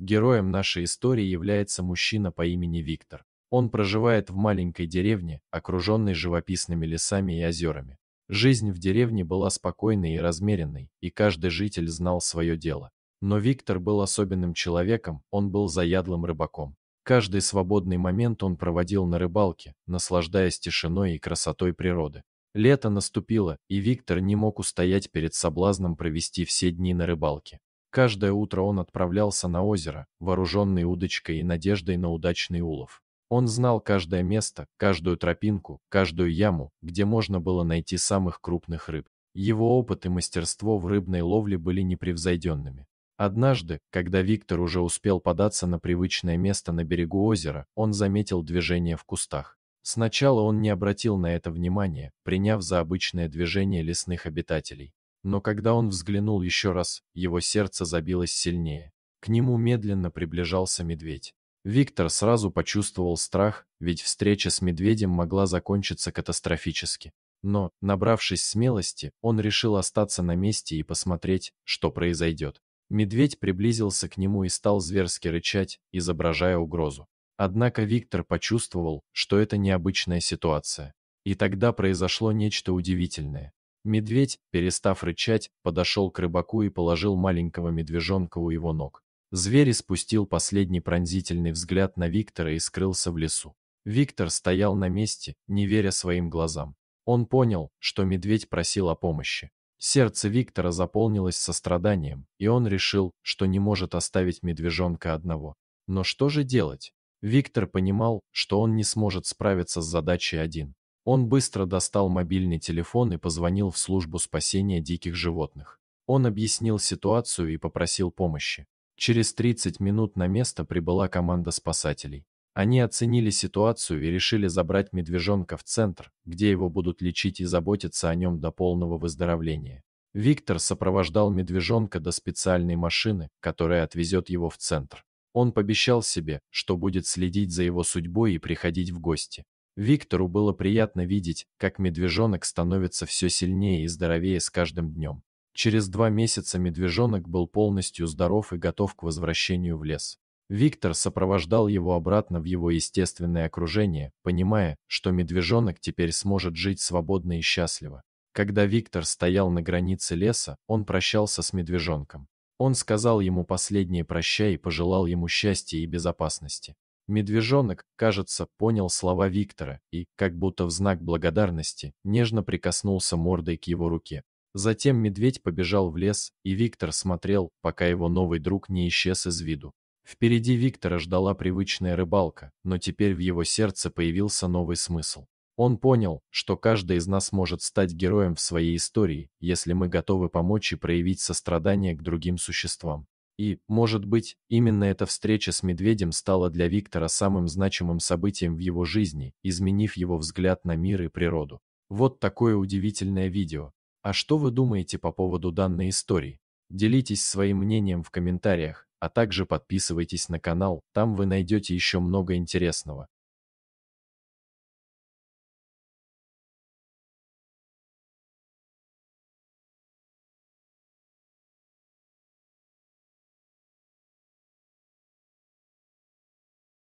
Героем нашей истории является мужчина по имени Виктор. Он проживает в маленькой деревне, окруженной живописными лесами и озерами. Жизнь в деревне была спокойной и размеренной, и каждый житель знал свое дело. Но Виктор был особенным человеком, он был заядлым рыбаком. Каждый свободный момент он проводил на рыбалке, наслаждаясь тишиной и красотой природы. Лето наступило, и Виктор не мог устоять перед соблазном провести все дни на рыбалке. Каждое утро он отправлялся на озеро, вооруженный удочкой и надеждой на удачный улов. Он знал каждое место, каждую тропинку, каждую яму, где можно было найти самых крупных рыб. Его опыт и мастерство в рыбной ловле были непревзойденными. Однажды, когда Виктор уже успел податься на привычное место на берегу озера, он заметил движение в кустах. Сначала он не обратил на это внимания, приняв за обычное движение лесных обитателей но когда он взглянул еще раз, его сердце забилось сильнее. К нему медленно приближался медведь. Виктор сразу почувствовал страх, ведь встреча с медведем могла закончиться катастрофически. Но, набравшись смелости, он решил остаться на месте и посмотреть, что произойдет. Медведь приблизился к нему и стал зверски рычать, изображая угрозу. Однако Виктор почувствовал, что это необычная ситуация. И тогда произошло нечто удивительное. Медведь, перестав рычать, подошел к рыбаку и положил маленького медвежонка у его ног. Зверь испустил последний пронзительный взгляд на Виктора и скрылся в лесу. Виктор стоял на месте, не веря своим глазам. Он понял, что медведь просил о помощи. Сердце Виктора заполнилось состраданием, и он решил, что не может оставить медвежонка одного. Но что же делать? Виктор понимал, что он не сможет справиться с задачей один. Он быстро достал мобильный телефон и позвонил в службу спасения диких животных. Он объяснил ситуацию и попросил помощи. Через 30 минут на место прибыла команда спасателей. Они оценили ситуацию и решили забрать медвежонка в центр, где его будут лечить и заботиться о нем до полного выздоровления. Виктор сопровождал медвежонка до специальной машины, которая отвезет его в центр. Он пообещал себе, что будет следить за его судьбой и приходить в гости. Виктору было приятно видеть, как медвежонок становится все сильнее и здоровее с каждым днем. Через два месяца медвежонок был полностью здоров и готов к возвращению в лес. Виктор сопровождал его обратно в его естественное окружение, понимая, что медвежонок теперь сможет жить свободно и счастливо. Когда Виктор стоял на границе леса, он прощался с медвежонком. Он сказал ему последнее прощай и пожелал ему счастья и безопасности. Медвежонок, кажется, понял слова Виктора и, как будто в знак благодарности, нежно прикоснулся мордой к его руке. Затем медведь побежал в лес, и Виктор смотрел, пока его новый друг не исчез из виду. Впереди Виктора ждала привычная рыбалка, но теперь в его сердце появился новый смысл. Он понял, что каждый из нас может стать героем в своей истории, если мы готовы помочь и проявить сострадание к другим существам. И, может быть, именно эта встреча с медведем стала для Виктора самым значимым событием в его жизни, изменив его взгляд на мир и природу. Вот такое удивительное видео. А что вы думаете по поводу данной истории? Делитесь своим мнением в комментариях, а также подписывайтесь на канал, там вы найдете еще много интересного.